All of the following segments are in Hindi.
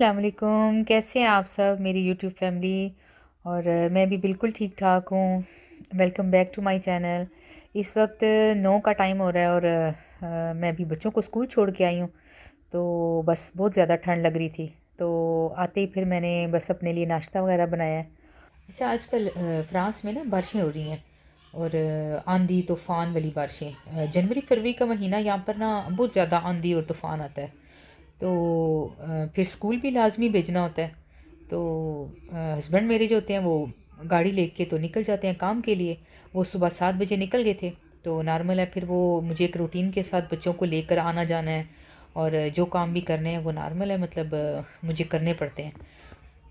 अस्सलाम वालेकुम कैसे हैं आप सब मेरी यूट्यूब फैमिली और मैं भी बिल्कुल ठीक ठाक हूँ welcome back to my channel इस वक्त नौ का टाइम हो रहा है और आ, मैं भी बच्चों को स्कूल छोड़ के आई हूँ तो बस बहुत ज़्यादा ठंड लग रही थी तो आते ही फिर मैंने बस अपने लिए नाश्ता वगैरह बनाया है अच्छा आजकल फ्रांस में ना बारिशें हो रही हैं और आंधी तूफ़ान वाली बारिशें जनवरी फरवरी का महीना यहाँ पर ना बहुत ज़्यादा आंधी और तूफ़ान आता है तो फिर स्कूल भी लाजमी भेजना होता है तो हस्बैंड मेरे जो होते हैं वो गाड़ी ले के तो निकल जाते हैं काम के लिए वो सुबह सात बजे निकल गए थे तो नॉर्मल है फिर वो मुझे एक रूटीन के साथ बच्चों को लेकर आना जाना है और जो काम भी करने हैं वो नॉर्मल है मतलब मुझे करने पड़ते हैं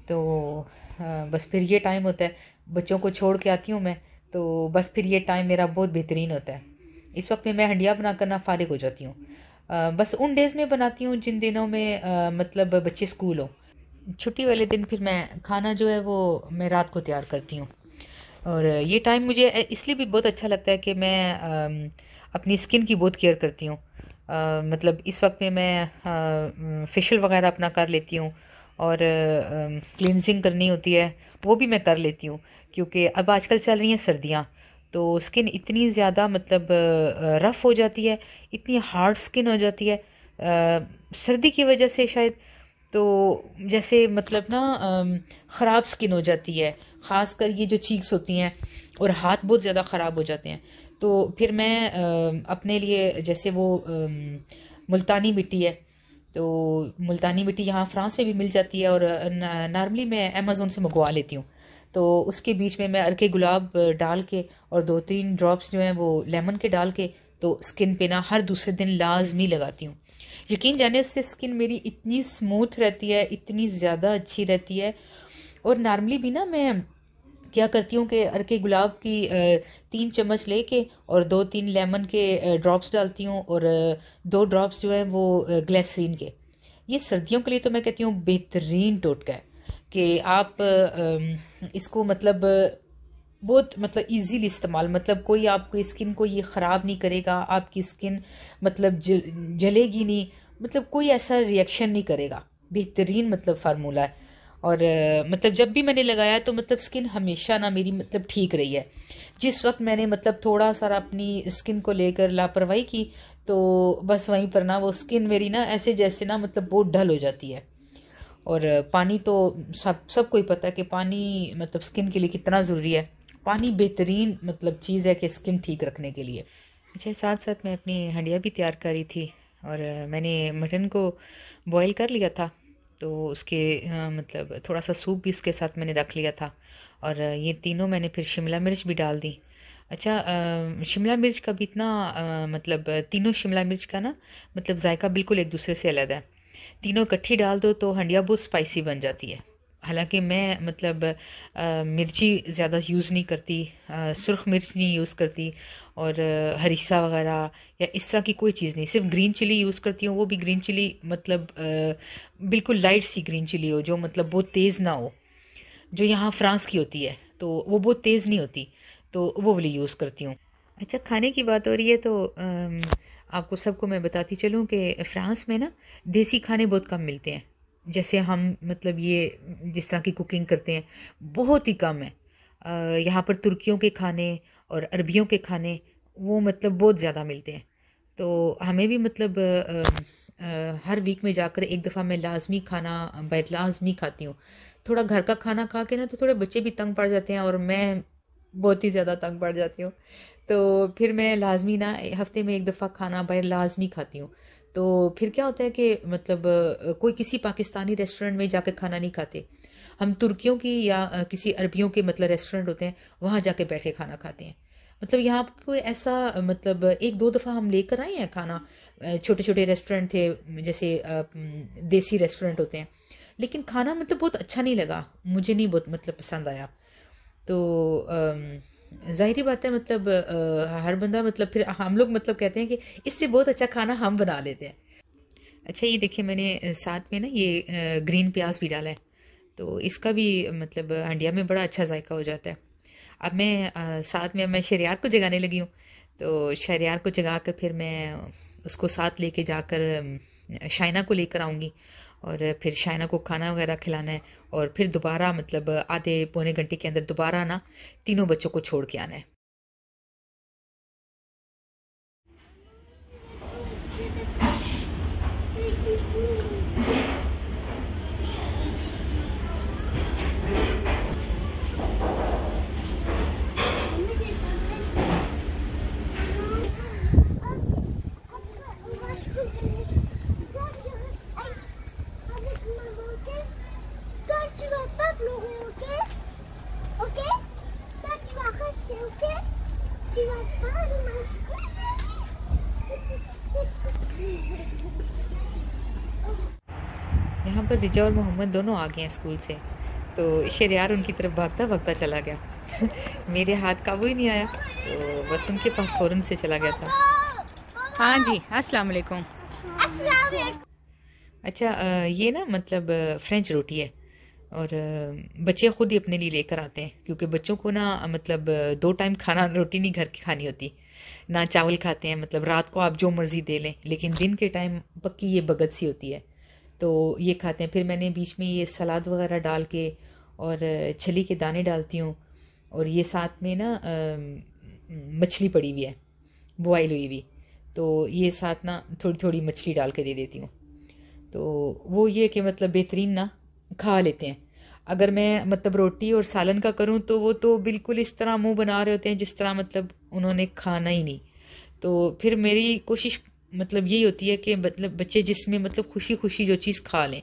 तो बस फिर ये टाइम होता है बच्चों को छोड़ के आती हूँ मैं तो बस फिर ये टाइम मेरा बहुत बेहतरीन होता है इस वक्त में मैं हंडिया बनाकर ना फारिग हो जाती हूँ बस उन डेज़ में बनाती हूँ जिन दिनों में आ, मतलब बच्चे स्कूल हो छुट्टी वाले दिन फिर मैं खाना जो है वो मैं रात को तैयार करती हूँ और ये टाइम मुझे इसलिए भी बहुत अच्छा लगता है कि मैं अपनी स्किन की बहुत केयर करती हूँ मतलब इस वक्त में मैं फेशियल वगैरह अपना कर लेती हूँ और क्लिनजिंग करनी होती है वो भी मैं कर लेती हूँ क्योंकि अब आजकल चल रही हैं सर्दियाँ तो स्किन इतनी ज़्यादा मतलब रफ़ हो जाती है इतनी हार्ड स्किन हो जाती है सर्दी की वजह से शायद तो जैसे मतलब ना ख़राब स्किन हो जाती है ख़ासकर ये जो चीक्स होती हैं और हाथ बहुत ज़्यादा ख़राब हो जाते हैं तो फिर मैं अपने लिए जैसे वो मुल्तानी मिट्टी है तो मुल्तानी मिट्टी यहाँ फ्रांस में भी मिल जाती है और नॉर्मली मैं अमेज़ोन से मंगवा लेती हूँ तो उसके बीच में मैं अरके गुलाब डाल के और दो तीन ड्रॉप्स जो हैं वो लेमन के डाल के तो स्किन पे ना हर दूसरे दिन लाजमी लगाती हूँ यकीन जाने से स्किन मेरी इतनी स्मूथ रहती है इतनी ज़्यादा अच्छी रहती है और नॉर्मली भी ना मैं क्या करती हूँ कि अरके गुलाब की तीन चम्मच लेके और दो तीन लेमन के ड्रॉप्स डालती हूँ और दो ड्रॉप्स जो है वो ग्लेसरीन के ये सर्दियों के लिए तो मैं कहती हूँ बेहतरीन टोटका है कि आप इसको मतलब बहुत मतलब इजीली इस्तेमाल मतलब कोई आपकी स्किन को ये ख़राब नहीं करेगा आपकी स्किन मतलब जलेगी नहीं मतलब कोई ऐसा रिएक्शन नहीं करेगा बेहतरीन मतलब फार्मूला है और मतलब जब भी मैंने लगाया तो मतलब स्किन हमेशा ना मेरी मतलब ठीक रही है जिस वक्त मैंने मतलब थोड़ा सा अपनी स्किन को लेकर लापरवाही की तो बस वहीं पर ना वो स्किन मेरी ना ऐसे जैसे ना मतलब बहुत डल हो जाती है और पानी तो सब सबको ही पता है कि पानी मतलब स्किन के लिए कितना ज़रूरी है पानी बेहतरीन मतलब चीज़ है कि स्किन ठीक रखने के लिए अच्छा साथ साथ मैं अपनी हंडिया भी तैयार कर रही थी और मैंने मटन को बॉईल कर लिया था तो उसके मतलब थोड़ा सा सूप भी उसके साथ मैंने रख लिया था और ये तीनों मैंने फिर शिमला मिर्च भी डाल दी अच्छा शिमला मिर्च का भी इतना मतलब तीनों शिमला मिर्च का ना मतलब जायका बिल्कुल एक दूसरे से अलग है तीनों इकट्ठी डाल दो तो हंडिया बहुत स्पाइसी बन जाती है हालांकि मैं मतलब आ, मिर्ची ज़्यादा यूज़ नहीं करती सुरख सुर्ख मिर्च नहीं यूज़ करती और हरीसा वगैरह या इस तरह की कोई चीज़ नहीं सिर्फ ग्रीन चिली यूज़ करती हूँ वो भी ग्रीन चिली मतलब आ, बिल्कुल लाइट सी ग्रीन चिली हो जो मतलब बहुत तेज़ ना हो जो यहाँ फ्रांस की होती है तो वो बहुत तेज़ नहीं होती तो वो वाली यूज़ करती हूँ अच्छा खाने की बात हो रही है तो आ, आपको सबको मैं बताती चलूँ कि फ्रांस में ना देसी खाने बहुत कम मिलते हैं जैसे हम मतलब ये जिस तरह की कुकिंग करते हैं बहुत ही कम है यहाँ पर तुर्कियों के खाने और अरबियों के खाने वो मतलब बहुत ज़्यादा मिलते हैं तो हमें भी मतलब आ, आ, हर वीक में जाकर एक दफ़ा मैं लाजमी खाना बैट लाजमी खाती हूँ थोड़ा घर का खाना खा के ना तो थोड़े बच्चे भी तंग पड़ जाते हैं और मैं बहुत ही ज़्यादा तंग पड़ जाती हूँ तो फिर मैं लाजमी ना हफ्ते में एक दफ़ा खाना बाहर लाजमी खाती हूँ तो फिर क्या होता है कि मतलब कोई किसी पाकिस्तानी रेस्टोरेंट में जाकर खाना नहीं खाते हम तुर्कियों की या किसी अरबियों के मतलब रेस्टोरेंट होते हैं वहाँ जाके बैठे खाना खाते हैं मतलब यहाँ कोई ऐसा मतलब एक दो दफ़ा हम लेकर आए हैं खाना छोटे छोटे रेस्टोरेंट थे जैसे देसी रेस्टोरेंट होते हैं लेकिन खाना मतलब बहुत अच्छा नहीं लगा मुझे नहीं बहुत मतलब पसंद आया तो जाहिर बात है मतलब आ, हर बंदा मतलब फिर हम लोग मतलब कहते हैं कि इससे बहुत अच्छा खाना हम बना लेते हैं अच्छा ये देखिए मैंने साथ में ना ये ग्रीन प्याज भी डाला है तो इसका भी मतलब हंडिया में बड़ा अच्छा जायका हो जाता है अब मैं आ, साथ में मैं शरियार को जगाने लगी हूँ तो शरियार को जगा कर फिर मैं उसको साथ लेके जाकर शाइना को लेकर आऊँगी और फिर शाइना को खाना वगैरह खिलाना है और फिर दोबारा मतलब आधे पौने घंटे के अंदर दोबारा ना तीनों बच्चों को छोड़ के आना है यहाँ पर रिजा और मोहम्मद दोनों आ गए हैं स्कूल से तो यार उनकी तरफ भागता भागता चला गया मेरे हाथ काबू ही नहीं आया तो बस उनके पास फ़ौरन से चला गया था हाँ जी अस्सलाम वालेकुम अच्छा ये ना मतलब फ्रेंच रोटी है और बच्चे खुद ही अपने लिए लेकर आते हैं क्योंकि बच्चों को ना मतलब दो टाइम खाना रोटी नहीं घर की खानी होती ना चावल खाते हैं मतलब रात को आप जो मर्ज़ी दे लें लेकिन दिन के टाइम पक्की ये भगत सी होती है तो ये खाते हैं फिर मैंने बीच में ये सलाद वगैरह डाल के और छली के दाने डालती हूँ और ये साथ में ना मछली पड़ी हुई है बॉयल हुई हुई तो ये साथ ना थोड़ी थोड़ी मछली डाल के दे देती हूँ तो वो ये कि मतलब बेहतरीन ना खा लेते हैं अगर मैं मतलब रोटी और सालन का करूँ तो वो तो बिल्कुल इस तरह मुंह बना रहे होते हैं जिस तरह मतलब उन्होंने खाना ही नहीं तो फिर मेरी कोशिश मतलब यही होती है कि मतलब बच्चे जिसमें मतलब खुशी खुशी जो चीज़ खा लें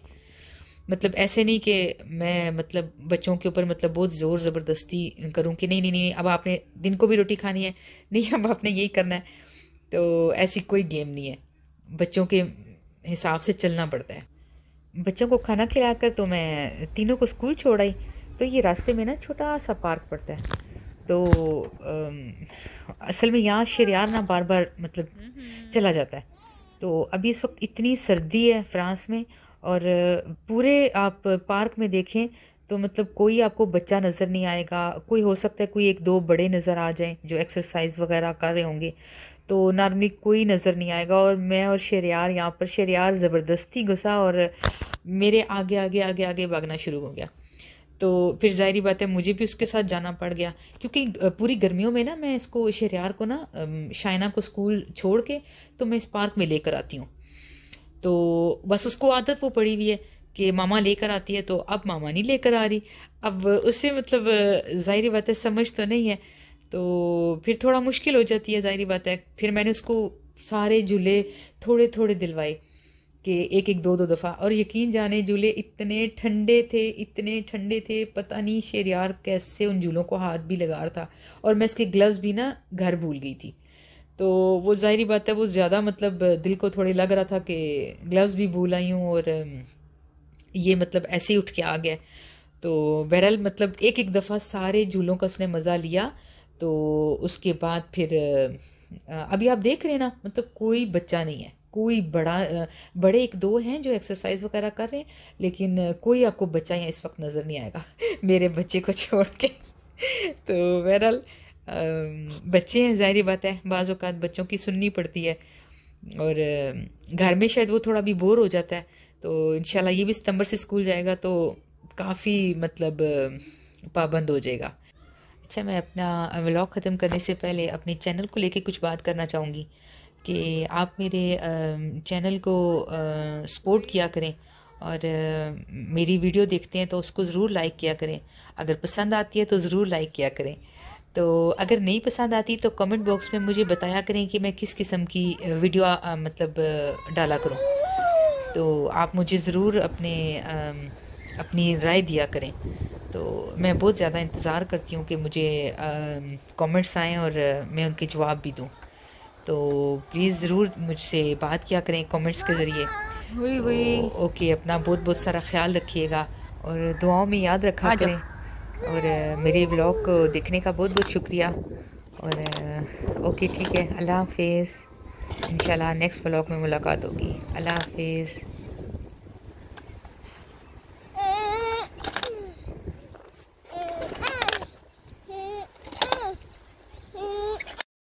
मतलब ऐसे नहीं कि मैं मतलब बच्चों के ऊपर मतलब बहुत ज़ोर ज़बरदस्ती करूं कि नहीं नहीं नहीं अब आपने दिन को भी रोटी खानी है नहीं अब आपने यही करना है तो ऐसी कोई गेम नहीं है बच्चों के हिसाब से चलना पड़ता है बच्चों को खाना खिलाकर तो मैं तीनों को स्कूल छोड़ आई तो ये रास्ते में ना छोटा सा पार्क पड़ता है तो असल में यहाँ शरियार ना बार बार मतलब चला जाता है तो अभी इस वक्त इतनी सर्दी है फ्रांस में और पूरे आप पार्क में देखें तो मतलब कोई आपको बच्चा नज़र नहीं आएगा कोई हो सकता है कोई एक दो बड़े नज़र आ जाएं जो एक्सरसाइज वगैरह कर रहे होंगे तो नॉर्मली कोई नज़र नहीं आएगा और मैं और शेरियार यहाँ पर शेरियार ज़बरदस्ती घुसा और मेरे आगे आगे आगे आगे भागना शुरू हो गया तो फिर जाहरी बात है मुझे भी उसके साथ जाना पड़ गया क्योंकि पूरी गर्मियों में ना मैं इसको शहरियार को ना शाइना को स्कूल छोड़ के तो मैं इस पार्क में लेकर आती हूँ तो बस उसको आदत वो पड़ी हुई है कि मामा लेकर आती है तो अब मामा नहीं लेकर आ रही अब उससे मतलब जाहरी बात है समझ तो नहीं है तो फिर थोड़ा मुश्किल हो जाती है जाहरी बात है फिर मैंने उसको सारे झूले थोड़े थोड़े दिलवाए कि एक एक दो दो दफ़ा और यकीन जाने झूले इतने ठंडे थे इतने ठंडे थे पता नहीं शेर यार कैसे उन झूलों को हाथ भी लगा रहा था और मैं इसके ग्लव्स भी ना घर भूल गई थी तो वो ज़ाहरी बात है वो ज़्यादा मतलब दिल को थोड़े लग रहा था कि ग्लव्स भी भूल आई हूँ और ये मतलब ऐसे ही उठ के आ गया तो बहरहाल मतलब एक एक दफ़ा सारे झूलों का उसने मज़ा लिया तो उसके बाद फिर अभी आप देख रहे हैं ना मतलब कोई बच्चा नहीं है कोई बड़ा बड़े एक दो हैं जो एक्सरसाइज वगैरह कर रहे हैं लेकिन कोई आपको बच्चा यहाँ इस वक्त नज़र नहीं आएगा मेरे बच्चे को छोड़ के तो बहरहाल बच्चे हैं ज़ाहरी बात है बाज़ अवत बच्चों की सुननी पड़ती है और घर में शायद वो थोड़ा भी बोर हो जाता है तो इन ये भी सितंबर से स्कूल जाएगा तो काफ़ी मतलब पाबंद हो जाएगा अच्छा मैं अपना व्लॉग ख़त्म करने से पहले अपने चैनल को लेके कुछ बात करना चाहूँगी कि आप मेरे चैनल को सपोर्ट किया करें और मेरी वीडियो देखते हैं तो उसको ज़रूर लाइक किया करें अगर पसंद आती है तो ज़रूर लाइक किया करें तो अगर नहीं पसंद आती तो कमेंट बॉक्स में मुझे बताया करें कि मैं किस किस्म की वीडियो आ, मतलब डाला करूं तो आप मुझे ज़रूर अपने अपनी राय दिया करें तो मैं बहुत ज़्यादा इंतज़ार करती हूँ कि मुझे कमेंट्स आएँ और मैं उनके जवाब भी दूँ तो प्लीज़ ज़रूर मुझसे बात किया करें कमेंट्स के ज़रिए तो, ओके अपना बहुत बहुत सारा ख्याल रखिएगा और दुआओं में याद रखा करें और मेरे ब्लॉग को देखने का बहुत बहुत शुक्रिया और ओके ठीक है अल्लाह हाफिज़ इंशाल्लाह नेक्स्ट ब्लॉग में मुलाकात होगी अल्लाह हाफिज़